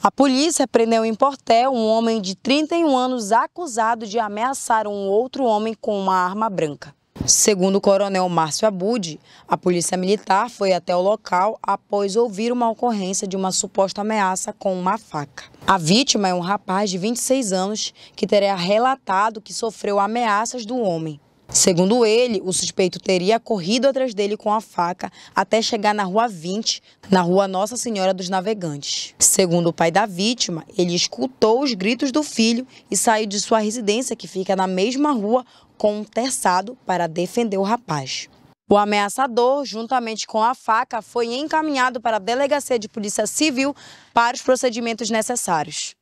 A polícia prendeu em Portel um homem de 31 anos acusado de ameaçar um outro homem com uma arma branca. Segundo o coronel Márcio Abud, a polícia militar foi até o local após ouvir uma ocorrência de uma suposta ameaça com uma faca. A vítima é um rapaz de 26 anos que teria relatado que sofreu ameaças do homem. Segundo ele, o suspeito teria corrido atrás dele com a faca até chegar na Rua 20, na Rua Nossa Senhora dos Navegantes. Segundo o pai da vítima, ele escutou os gritos do filho e saiu de sua residência, que fica na mesma rua, com um terçado para defender o rapaz. O ameaçador, juntamente com a faca, foi encaminhado para a Delegacia de Polícia Civil para os procedimentos necessários.